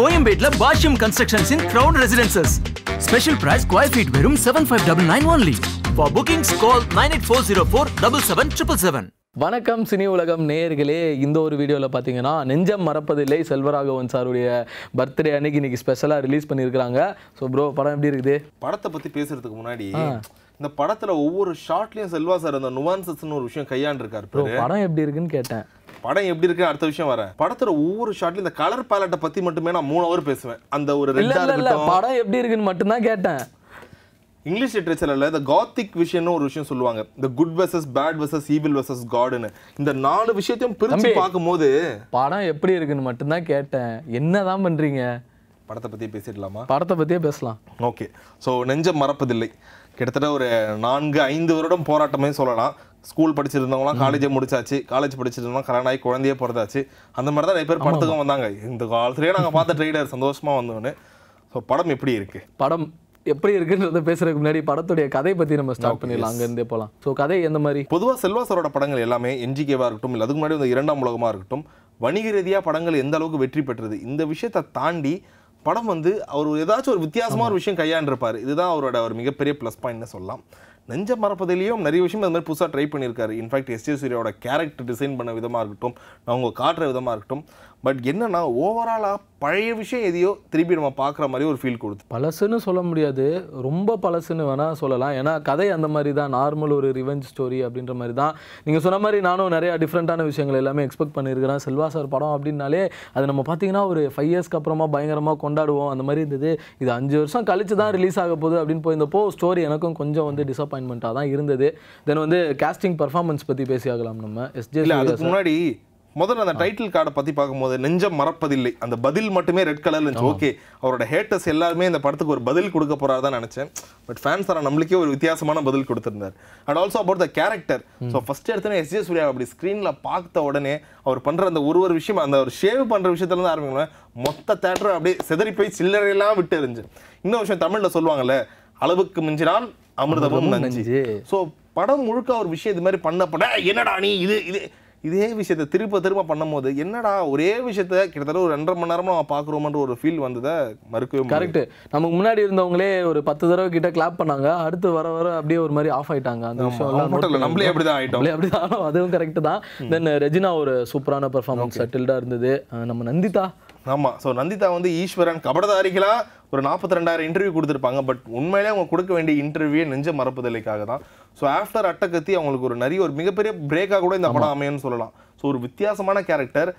கோயம்பேட்ல Bashyam constructions in crown residences special price square feet வெறும் seven five double nine only for bookings call nine eight four zero four double seven triple seven வணக்கம் சினி உலகம் நேயர்களே இந்த ஒரு வீடியோவில் பார்த்தீங்கன்னா நெஞ்சம் மறப்பதில்லை செல்வராகவன் சாருடைய பர்த்டே அன்னைக்கு இன்னைக்கு ஸ்பெஷலாக ரிலீஸ் பண்ணியிருக்காங்க ஸோ ப்ரோ படம் எப்படி இருக்குது படத்தை பற்றி பேசுறதுக்கு முன்னாடி இந்த படத்தில் ஒவ்வொரு ஷார்ட்லேயும் செல்வா சார் அந்த நுவான்சஸ்னு ஒரு விஷயம் கையாண்டிருக்காரு படம் எப்படி இருக்குன்னு கேட்டேன் படம் எப்படி இருக்கு அடுத்த விஷயம் வர படத்துல ஒவ்வொரு ஷாட்ல இந்த கலர் பேலட்டை பத்தி மட்டுமே நான் மூணு அவர் பேசுவேன் அந்த ஒரு ரெண்டு படம் எப்படி இருக்குன்னு மட்டும்தான் கேட்டேன் இங்கிலீஷ் லிட்ரேச்சரில் இந்த காத்திக் விஷயம்னு ஒரு விஷயம் சொல்லுவாங்க இந்த good versus bad versus evil versus காடுன்னு இந்த நாலு விஷயத்தையும் பிரித்து பார்க்கும்போது படம் எப்படி இருக்குன்னு மட்டும்தான் கேட்டேன் என்னதான் பண்ணுறீங்க படத்தை பற்றி பேசிடலாமா படத்தை பற்றியே பேசலாம் ஓகே ஸோ நெஞ்சம் மறப்பதில்லை கிட்டத்தட்ட ஒரு நான்கு ஐந்து வருடம் போராட்டமே சொல்லலாம் ஸ்கூல் படிச்சிருந்தவங்களாம் காலேஜை முடிச்சாச்சு காலேஜ் படிச்சிருந்தவங்க கல்யாணம் ஆகி குழந்தையே பிறந்தாச்சு அந்த மாதிரி தான் நிறைய பேர் படத்துக்கும் வந்தாங்க இந்த காலத்துலேயே நாங்கள் பார்த்த ட்ரெய்லர் சந்தோஷமாக வந்தோன்னு ஸோ படம் எப்படி இருக்குது படம் எப்படி இருக்குன்றத பேசுறதுக்கு முன்னாடி படத்துடைய கதை பற்றி நம்ம ஸ்டார்ட் பண்ணிடலாம் இருந்தே போகலாம் ஸோ கதை எந்த மாதிரி பொதுவாக செல்வாசரோட படங்கள் எல்லாமே என்ஜிகேவாக இருக்கட்டும் இல்லை அதுக்கு முன்னாடி இந்த இரண்டாம் உலகமாக இருக்கட்டும் வணிக ரீதியாக படங்கள் எந்த அளவுக்கு வெற்றி பெற்றது இந்த விஷயத்தை தாண்டி படம் வந்து அவர் ஏதாச்சும் ஒரு வித்தியாசமாக ஒரு விஷயம் கையாண்டிருப்பார் இதுதான் அவரோட ஒரு மிகப்பெரிய ப்ளஸ் பாயிண்ட் சொல்லலாம் நெஞ்ச மறப்பதிலையும் நிறைய விஷயம் அது மாதிரி புதுசாக ட்ரை பண்ணியிருக்காரு இன்ஃபேக்ட் எஸ் ஜே சூரியோட கேரக்டர் டிசைன் பண்ண விதமாக இருக்கட்டும் அவங்க காட்டுற விதமாக இருக்கட்டும் பட் என்னன்னா ஓவராலாக பழைய விஷயம் எதையோ திருப்பி நம்ம பார்க்குற மாதிரி ஒரு ஃபீல் கொடுத்து பழசுன்னு சொல்ல முடியாது ரொம்ப பழசுன்னு வேணால் சொல்லலாம் ஏன்னா கதை அந்த மாதிரி தான் நார்மல் ஒரு ரிவெஞ்ச் ஸ்டோரி அப்படின்ற மாதிரி தான் நீங்கள் சொன்ன மாதிரி நானும் நிறையா டிஃப்ரெண்ட்டான விஷயங்கள் எல்லாமே எக்ஸ்பெக்ட் பண்ணியிருக்கிறேன் செல்வா சார் படம் அப்படின்னாலே அது நம்ம பார்த்தீங்கன்னா ஒரு ஃபைவ் இயர்ஸ்க்கு அப்புறமா பயங்கரமாக கொண்டாடுவோம் அந்த மாதிரி இருந்தது இது அஞ்சு வருஷம் கழித்து தான் ரிலீஸ் ஆக போகுது அப்படின்னு போயிருந்தப்போ ஸ்டோரி எனக்கும் கொஞ்சம் வந்து டிசப்பாயின்மெண்ட்டாக தான் இருந்தது தென் வந்து கேஸ்டிங் பர்ஃபார்மன்ஸ் பற்றி பேசியாகலாம் நம்ம எஸ்ஜே ஜே முன்னாடி முதல்ல அந்த டைட்டில் கார்டை பற்றி பார்க்கும்போது நெஞ்சம் மறப்பதில்லை அந்த பதில் மட்டுமே ரெட் கலர்ல இருந்துச்சு ஓகே அவரோட ஹேட்டர்ஸ் எல்லாருமே இந்த படத்துக்கு ஒரு பதில் கொடுக்க போறாரு தான் நினைச்சேன் பட் ஃபேன்ஸ் ஆனால் நம்மளுக்கே ஒரு வித்தியாசமான பதில் கொடுத்துருந்தார் and also about the character so first எடுத்தோன்னே எஸ் ஜே சூர்யா அப்படி ஸ்க்ரீனில் பார்த்த உடனே அவர் பண்ணுற அந்த ஒரு ஒரு விஷயம் அந்த ஒரு ஷேவ் பண்ணுற விஷயத்துலேருந்து ஆரம்பிக்கணும் மொத்த தேட்டரும் அப்படியே செதறி போய் சில்லறையெல்லாம் விட்டு இருந்துச்சு இன்னொரு விஷயம் தமிழில் சொல்லுவாங்கல்ல அளவுக்கு மிஞ்சினால் அமிர்தமும் நஞ்சு ஸோ படம் முழுக்க ஒரு விஷயம் இது மாதிரி பண்ணப்பட என்னடா நீ இது இது இதே விஷயத்த திருப்ப திரும்ப பண்ணும் போது என்னடா ஒரே விஷயத்த கிட்டத்தட்ட ஒரு ரெண்டரை மணி நேரமாக பாக்குறோம்ன்ற ஒரு ஃபீல் வந்ததை மறுக்கவே கரெக்ட் நமக்கு முன்னாடி இருந்தவங்களே ஒரு பத்து தடவை கிட்ட கிளாப் பண்ணாங்க அடுத்து வர வர அப்படியே ஒரு மாதிரி ஆஃப் ஆயிட்டாங்க அந்த விஷயம் நம்மளே அப்படிதான் ஆயிட்டோம் அப்படிதான் அதுவும் கரெக்ட் தான் தென் ரெஜினா ஒரு சூப்பரான பெர்ஃபார்மன்ஸ் செட்டில்டா இருந்தது நம்ம நந்திதா ஆமாம் ஸோ நந்திதா வந்து ஈஸ்வரன் கபடதாரிகளா ஒரு நாற்பத்தி ரெண்டாயிரம் இன்டர்வியூ கொடுத்துருப்பாங்க பட் உண்மையிலே அவங்க கொடுக்க வேண்டிய இன்டர்வியூ நெஞ்ச மறப்புதலைக்காக தான் ஸோ ஆஃப்டர் அட்டகத்தி அவங்களுக்கு ஒரு நிறைய ஒரு மிகப்பெரிய பிரேக்காக கூட இந்த படம் அமையன்னு சொல்லலாம் ஸோ ஒரு வித்தியாசமான கேரக்டர்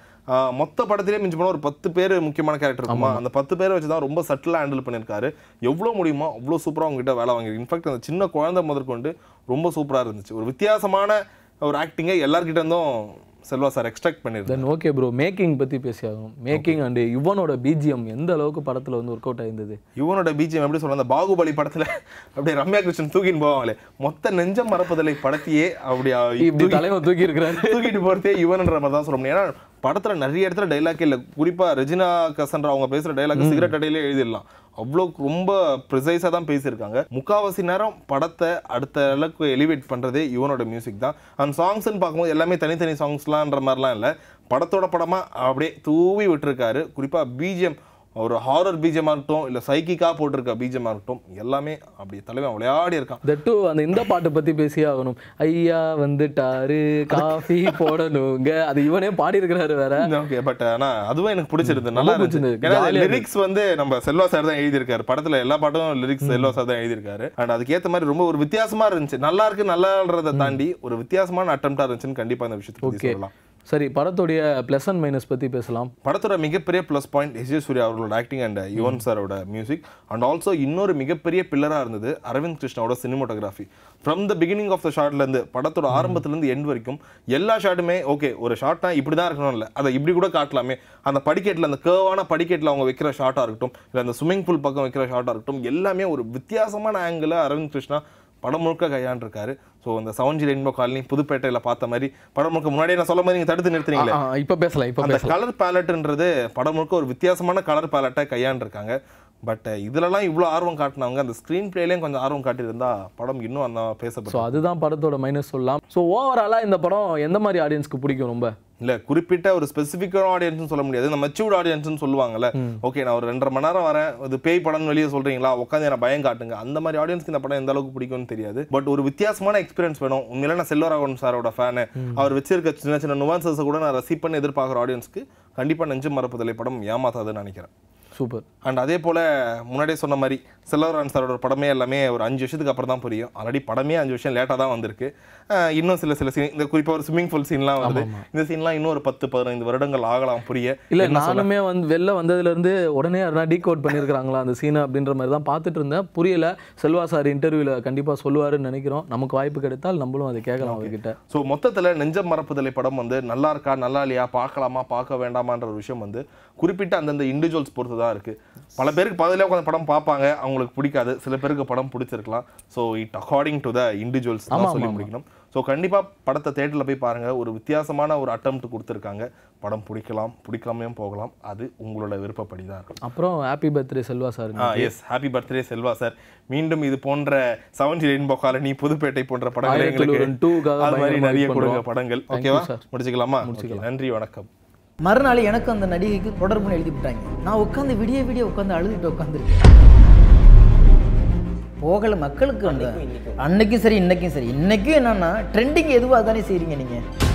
மொத்த படத்திலே மிஞ்சி போனால் ஒரு பத்து பேர் முக்கியமான கேரக்டர் இருக்குமா அந்த பத்து பேரை வச்சு தான் ரொம்ப சட்டிலாக ஹேண்டில் பண்ணியிருக்காரு எவ்வளோ முடியுமோ அவ்வளோ சூப்பராக அவங்ககிட்ட வேலை வாங்கியிருக்கு இன்ஃபேக்ட் அந்த சின்ன குழந்தை முதற்கொண்டு ரொம்ப சூப்பராக இருந்துச்சு ஒரு வித்தியாசமான ஒரு ஆக்டிங்கை எல்லாருக்கிட்டேருந்தும் இருந்தும் செல்வா சார் எக்ஸ்ட்ராக்ட் பண்ணியிருந்தேன் ஓகே ப்ரோ மேக்கிங் பற்றி பேசியாகும் மேக்கிங் அண்டு யுவனோட பிஜிஎம் எந்த அளவுக்கு படத்தில் வந்து ஒர்க் அவுட் ஆயிருந்தது யுவனோட பிஜிஎம் எப்படி சொல்ல அந்த பாகுபலி படத்தில் அப்படியே ரம்யா கிருஷ்ணன் தூக்கின்னு போவாங்களே மொத்த நெஞ்சம் மறப்புதலை படத்தையே அப்படி இப்படி தலைவன் தூக்கி இருக்கிறாரு தூக்கிட்டு போகிறதே யுவன் மாதிரி தான் சொல்ல முடியும் ஏன்னா படத்தில் நிறைய இடத்துல டைலாக் இல்லை குறிப்பாக ரெஜினா கசன்ற அவங்க பேசுகிற டைலாக் சிகரெட் அடையிலே எழுதிடலாம் அவ்வளோ ரொம்ப ப்ரிசைஸாக தான் பேசியிருக்காங்க முக்காவாசி நேரம் படத்தை அடுத்த அளவுக்கு எலிவேட் பண்ணுறதே இவனோட மியூசிக் தான் அந்த சாங்ஸ்ன்னு பார்க்கும்போது எல்லாமே தனித்தனி சாங்ஸ்லான்ற மாதிரிலாம் இல்லை படத்தோட படமாக அப்படியே தூவி விட்டுருக்காரு குறிப்பாக பிஜிஎம் ஒரு ஹாரர் பீஜமாக இருக்கட்டும் இல்லை சைக்கிக்காக போட்டிருக்க பீஜமாக இருக்கட்டும் எல்லாமே அப்படி தலைவன் விளையாடி இருக்கான் தட்டு டூ அந்த இந்த பாட்டை பற்றி பேசி ஆகணும் ஐயா வந்துட்டாரு காஃபி போடணுங்க அது இவனே பாடி இருக்கிறாரு வேற ஓகே பட் ஆனால் அதுவும் எனக்கு பிடிச்சிருந்து நல்லா இருந்துச்சு லிரிக்ஸ் வந்து நம்ம செல்வா சார் தான் எழுதியிருக்காரு படத்தில் எல்லா பாட்டும் லிரிக்ஸ் செல்வா சார் தான் எழுதியிருக்காரு அண்ட் அதுக்கேற்ற மாதிரி ரொம்ப ஒரு வித்தியாசமாக இருந்துச்சு நல்லா இருக்கு நல்லா தாண்டி ஒரு வித்தியாசமான அட்டம்ப்டாக இருந்துச்சுன்னு கண்டிப்பாக அந்த விஷயத்தை சொல்லலாம் சரி படத்துடைய ப்ளஸ் அண்ட் மைனஸ் பற்றி பேசலாம் படத்தோட மிகப்பெரிய plus point S J Suryah அவர்களோட ஆக்டிங் அண்ட் யுவன் சாரோட மியூசிக் அண்ட் ஆல்சோ இன்னொரு மிகப்பெரிய பில்லராக இருந்தது அரவிந்த் கிருஷ்ணாவோட cinematography from the beginning of the ஷார்ட்லேருந்து படத்தோட ஆரம்பத்துலேருந்து எண்ட் வரைக்கும் எல்லா ஷாட்டுமே ஓகே ஒரு ஷார்ட்னா இப்படி தான் இருக்கணும் இல்லை அதை இப்படி கூட காட்டலாமே அந்த படிக்கட்டில் அந்த கேவான படிக்கட்டில் அவங்க வைக்கிற ஷாட்டாக இருக்கட்டும் இல்லை அந்த ஸ்விம்மிங் பூல் பக்கம் வைக்கிற ஷாட்டாக இருக்கட்டும் எல்லாமே ஒரு வித்தியாசமான ஆங்கிளில் அரவிந்த் கிருஷ்ணா படம் முழுக்க கையாண்டிருக்காரு ஸோ அந்த சவன்ஜி ரெயின்போ காலனி புதுப்பேட்டையில் பார்த்த மாதிரி படம் முழுக்க முன்னாடி நான் சொல்ல மாதிரி தடுத்து நிறுத்துறீங்களா இப்போ பேசலாம் இப்போ அந்த கலர் பேலட்ன்றது படம் முழுக்க ஒரு வித்தியாசமான கலர் பேலட்டை கையாண்டிருக்காங்க பட் இதுலலாம் இவ்வளோ ஆர்வம் காட்டினவங்க அந்த ஸ்க்ரீன் பிளேலையும் கொஞ்சம் ஆர்வம் காட்டியிருந்தா படம் இன்னும் அந்த பேசப்படும் ஸோ அதுதான் படத்தோட மைனஸ் சொல்லலாம் ஸோ ஓவராலாக இந்த படம் எந்த மாதிரி ஆடியன்ஸ்க்கு பிடிக்கும் ரொம்ப இல்லை குறிப்பிட்ட ஒரு ஸ்பெசிஃபிக்கான ஆடியன்ஸ்னு சொல்ல முடியாது இந்த மெச்சூர்ட் ஆடியன்ஸ்னு சொல்லுவாங்கல்ல ஓகே நான் ஒரு ரெண்டரை மணி நேரம் வரேன் இது பேய் படம்னு வெளியே சொல்கிறீங்களா உட்காந்து என்ன பயம் காட்டுங்க அந்த மாதிரி ஆடியன்ஸ்க்கு இந்த படம் எந்த அளவுக்கு பிடிக்கும்னு தெரியாது பட் ஒரு வித்தியாசமான எக்ஸ்பீரியன்ஸ் வேணும் உண்மையில நான் செல்வராகவன் சாரோட ஃபேனு அவர் வச்சிருக்க சின்ன சின்ன நுவான்சஸை கூட நான் பண்ணி எதிர்பார்க்குற ஆடியன்ஸ்க்கு கண்டிப்பாக நெஞ்சு மறப்புதலை படம் ஏமாத்தாதுன்னு நினைக்கிறேன் சூப்பர் அண்ட் அதே போல் முன்னாடியே சொன்ன மாதிரி செல்லவரன் சாரோட படமே எல்லாமே ஒரு அஞ்சு வருஷத்துக்கு அப்புறம் தான் புரியும் ஆல்ரெடி படமே அஞ்சு வருஷம் லேட்டாக தான் வந்திருக்கு இன்னும் சில சில சீன் இந்த குறிப்பாக ஒரு ஸ்விம்மிங் ஃபுல் சீன்லாம் வந்து இந்த சீன்லாம் இன்னும் ஒரு பத்து பதினைந்து வருடங்கள் ஆகலாம் புரிய இல்லை நானுமே வந்து வெளில வந்ததுலேருந்து உடனே யாருனா டீக் அவுட் பண்ணியிருக்கிறாங்களா அந்த சீனை அப்படின்ற மாதிரி தான் பார்த்துட்டு இருந்தேன் புரியல செல்வா சார் இன்டர்வியூவில் கண்டிப்பாக சொல்லுவாருன்னு நினைக்கிறோம் நமக்கு வாய்ப்பு கிடைத்தால் நம்மளும் அதை கேட்கலாம் அவர்கிட்ட ஸோ மொத்தத்தில் நெஞ்சம் மறப்புதலை படம் வந்து நல்லா இருக்கா நல்லா இல்லையா பார்க்கலாமா பார்க்க வேண்டாமான்ற ஒரு விஷயம் வந்து குறிப்பிட்ட அந்தந்த இண்டிவிஜுவல்ஸ் பொறுத்து தான் தான் இருக்குது பல பேருக்கு பதிலே உட்காந்து படம் பார்ப்பாங்க அவங்களுக்கு பிடிக்காது சில பேருக்கு படம் பிடிச்சிருக்கலாம் so it according to the individuals தான் சொல்லி முடிக்கணும் ஸோ கண்டிப்பாக படத்தை தேட்டரில் போய் பாருங்கள் ஒரு வித்தியாசமான ஒரு அட்டம் கொடுத்துருக்காங்க படம் பிடிக்கலாம் பிடிக்காமையும் போகலாம் அது உங்களோட விருப்பப்படி தான் இருக்கும் அப்புறம் happy birthday Selva sir yes happy birthday Selva sir மீண்டும் இது போன்ற செவன்டி நைன் போக்கால நீ புதுப்பேட்டை போன்ற படங்கள் எங்களுக்கு அது மாதிரி நிறைய கொடுங்க படங்கள் ஓகேவா முடிச்சுக்கலாமா முடிச்சுக்கலாம் நன்றி வணக்கம் மறுநாள் எனக்கு அந்த நடிகைக்கு தொடர்புன்னு எழுதி விட்டாங்க நான் உட்காந்து விடிய விடிய உட்காந்து அழுதுட்டு உட்காந்துருக்கேன் போகல மக்களுக்கு அந்த அன்னைக்கும் சரி இன்னைக்கும் சரி இன்னைக்கும் என்னன்னா ட்ரெண்டிங் எதுவாக தானே செய்யறீங்க நீங்கள்